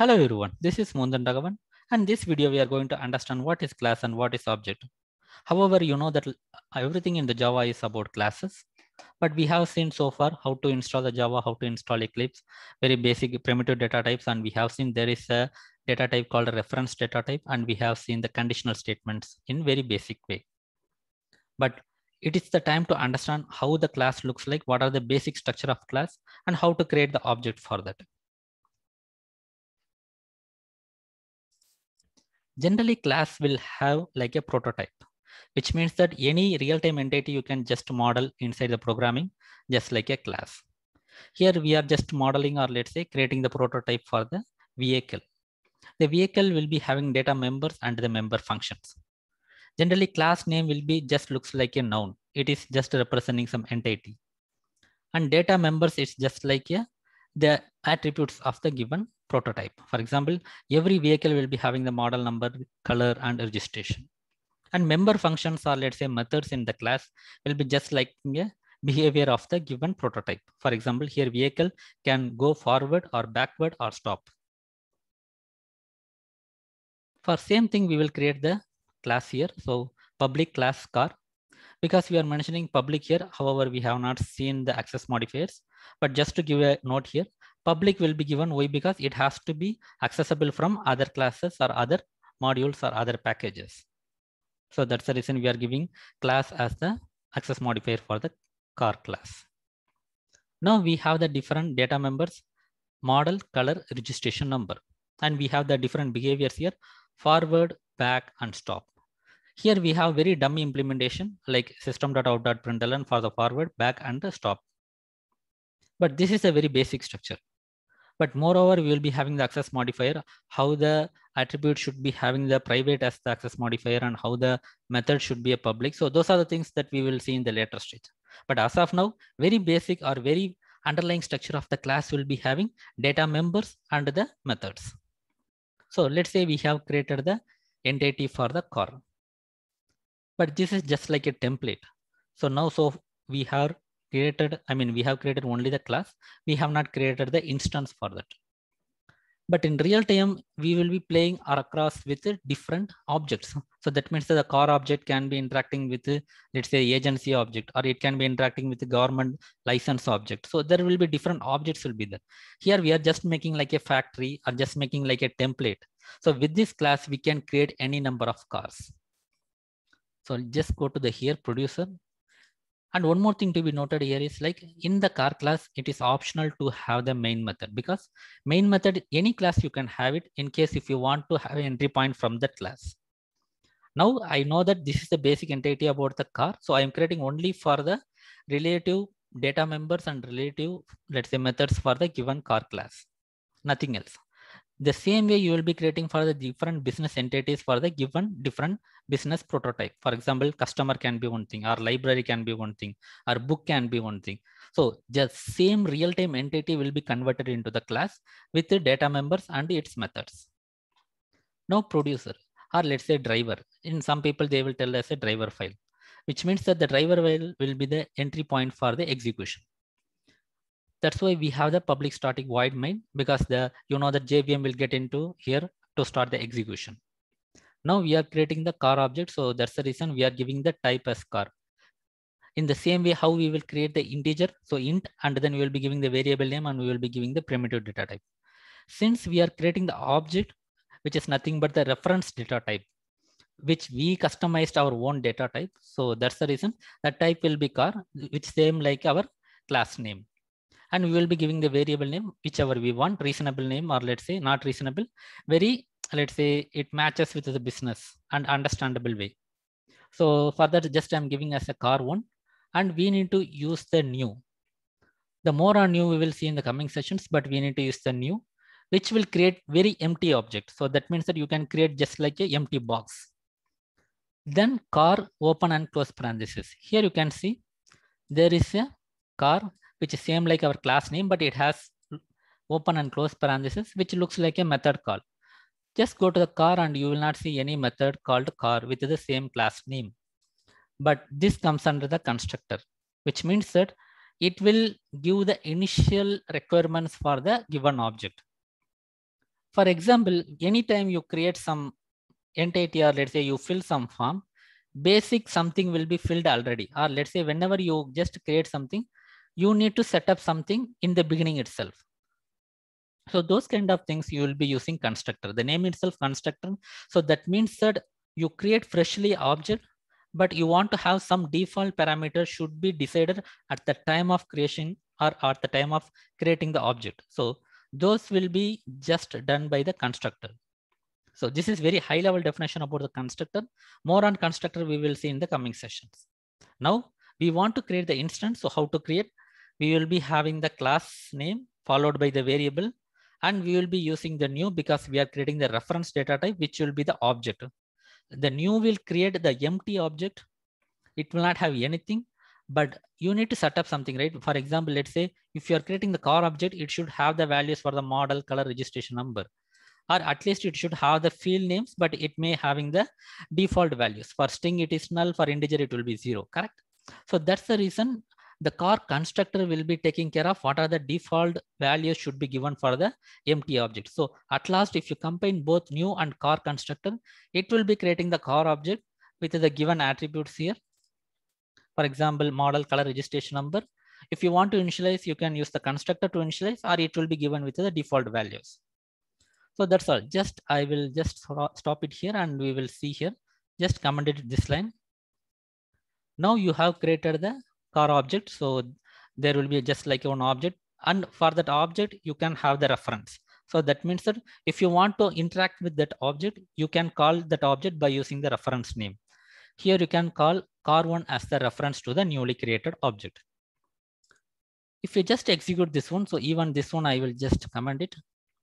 Hello everyone, this is Mundan Dagavan. and this video we are going to understand what is class and what is object. However, you know that everything in the Java is about classes, but we have seen so far how to install the Java, how to install Eclipse, very basic primitive data types. And we have seen there is a data type called a reference data type, and we have seen the conditional statements in very basic way. But it is the time to understand how the class looks like, what are the basic structure of class, and how to create the object for that. generally class will have like a prototype, which means that any real-time entity you can just model inside the programming, just like a class. Here we are just modeling or let's say creating the prototype for the vehicle. The vehicle will be having data members and the member functions. Generally class name will be just looks like a noun. It is just representing some entity. And data members is just like a, the attributes of the given prototype. For example, every vehicle will be having the model number, color, and registration. And member functions or let's say methods in the class will be just like a behavior of the given prototype. For example, here vehicle can go forward or backward or stop. For same thing, we will create the class here. So public class car, because we are mentioning public here. However, we have not seen the access modifiers, but just to give a note here, Public will be given why because it has to be accessible from other classes or other modules or other packages. So that's the reason we are giving class as the access modifier for the car class. Now we have the different data members, model, color, registration number. And we have the different behaviors here, forward, back, and stop. Here we have very dummy implementation like system.out.println for the forward, back, and the stop. But this is a very basic structure. But moreover, we will be having the access modifier, how the attribute should be having the private as the access modifier and how the method should be a public. So those are the things that we will see in the later stage. But as of now, very basic or very underlying structure of the class will be having data members and the methods. So let's say we have created the entity for the car. But this is just like a template. So now so we have created, I mean, we have created only the class. We have not created the instance for that. But in real time, we will be playing across with different objects. So that means that the car object can be interacting with, let's say, agency object, or it can be interacting with the government license object. So there will be different objects will be there. Here we are just making like a factory or just making like a template. So with this class, we can create any number of cars. So just go to the here producer and one more thing to be noted here is like in the car class, it is optional to have the main method because main method, any class you can have it in case if you want to have entry point from that class. Now I know that this is the basic entity about the car. So I am creating only for the relative data members and relative, let's say methods for the given car class, nothing else. The same way you will be creating for the different business entities for the given different business prototype. For example, customer can be one thing, or library can be one thing, or book can be one thing. So the same real-time entity will be converted into the class with the data members and its methods. Now producer, or let's say driver. In some people, they will tell us a driver file, which means that the driver file will be the entry point for the execution. That's why we have the public static void main because the you know the JVM will get into here to start the execution. Now we are creating the car object. So that's the reason we are giving the type as car. In the same way, how we will create the integer. So int, and then we will be giving the variable name and we will be giving the primitive data type. Since we are creating the object, which is nothing but the reference data type, which we customized our own data type. So that's the reason that type will be car, which same like our class name. And we will be giving the variable name, whichever we want, reasonable name, or let's say not reasonable, very let's say it matches with the business and understandable way. So for that, just I'm giving us a car one, and we need to use the new. The more on new we will see in the coming sessions, but we need to use the new, which will create very empty object. So that means that you can create just like a empty box. Then car open and close parentheses. Here you can see there is a car which is same like our class name, but it has open and close parentheses, which looks like a method call. Just go to the car and you will not see any method called car with the same class name. But this comes under the constructor, which means that it will give the initial requirements for the given object. For example, anytime you create some entity or let's say you fill some form, basic something will be filled already. Or let's say whenever you just create something, you need to set up something in the beginning itself. So those kind of things you will be using constructor. The name itself constructor. So that means that you create freshly object, but you want to have some default parameter should be decided at the time of creation or at the time of creating the object. So those will be just done by the constructor. So this is very high level definition about the constructor. More on constructor we will see in the coming sessions. Now we want to create the instance. So how to create? We will be having the class name followed by the variable and we will be using the new because we are creating the reference data type which will be the object the new will create the empty object it will not have anything but you need to set up something right for example let's say if you are creating the car object it should have the values for the model color registration number or at least it should have the field names but it may having the default values for string it is null for integer it will be zero correct so that's the reason the car constructor will be taking care of what are the default values should be given for the empty object. So at last, if you combine both new and car constructor, it will be creating the car object with the given attributes here. For example, model color registration number. If you want to initialize, you can use the constructor to initialize or it will be given with the default values. So that's all. Just I will just stop it here and we will see here. Just commented this line. Now you have created the car object. So there will be just like one object. And for that object, you can have the reference. So that means that if you want to interact with that object, you can call that object by using the reference name. Here you can call car1 as the reference to the newly created object. If you just execute this one, so even this one, I will just command it.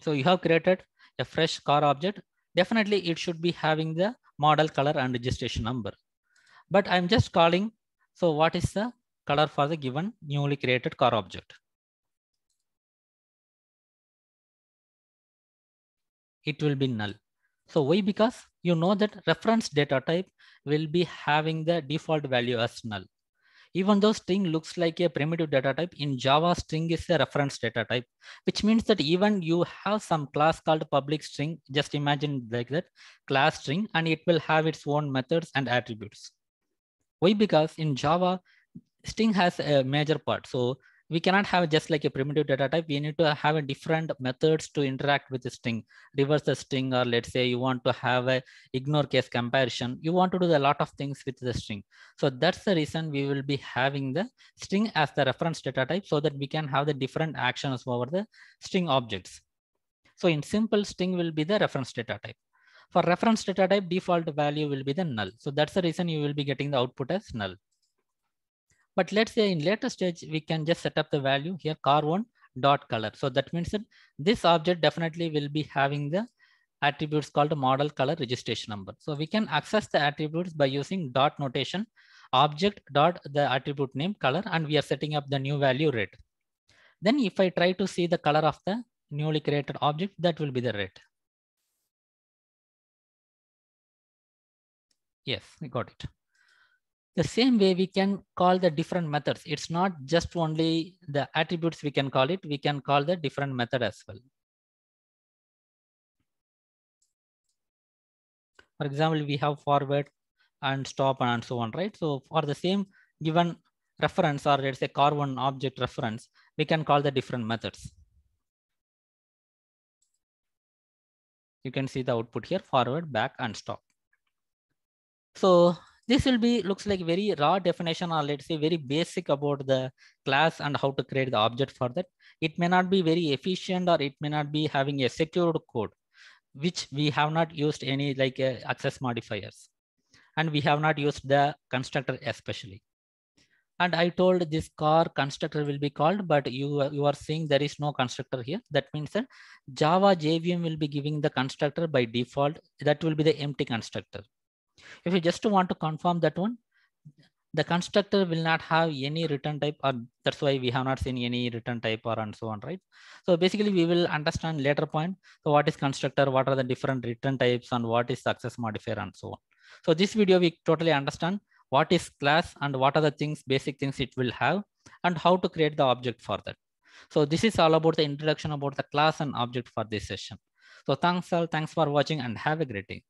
So you have created a fresh car object. Definitely it should be having the model color and registration number. But I'm just calling. So what is the color for the given newly created car object. It will be null. So why? Because you know that reference data type will be having the default value as null. Even though string looks like a primitive data type, in Java string is a reference data type, which means that even you have some class called public string, just imagine like that, class string, and it will have its own methods and attributes. Why? Because in Java, String has a major part. So we cannot have just like a primitive data type. We need to have a different methods to interact with the string, reverse the string, or let's say you want to have a ignore case comparison. You want to do a lot of things with the string. So that's the reason we will be having the string as the reference data type so that we can have the different actions over the string objects. So in simple, string will be the reference data type. For reference data type, default value will be the null. So that's the reason you will be getting the output as null. But let's say in later stage, we can just set up the value here, car1 dot color. So that means that this object definitely will be having the attributes called model color registration number. So we can access the attributes by using dot notation, object dot the attribute name color, and we are setting up the new value red. Then if I try to see the color of the newly created object, that will be the red. Yes, we got it. The same way we can call the different methods. It's not just only the attributes we can call it, we can call the different method as well. For example, we have forward and stop and so on, right? So for the same given reference or let's say car one object reference, we can call the different methods. You can see the output here, forward, back, and stop. So this will be looks like very raw definition or let's say very basic about the class and how to create the object for that. It may not be very efficient or it may not be having a secured code, which we have not used any like uh, access modifiers. And we have not used the constructor especially. And I told this car constructor will be called, but you, you are seeing there is no constructor here. That means that Java JVM will be giving the constructor by default. That will be the empty constructor if you just want to confirm that one, the constructor will not have any return type or that's why we have not seen any return type or and so on, right? So basically we will understand later point. So what is constructor, what are the different return types and what is success modifier and so on. So this video, we totally understand what is class and what are the things, basic things it will have and how to create the object for that. So this is all about the introduction about the class and object for this session. So thanks all, thanks for watching and have a great day.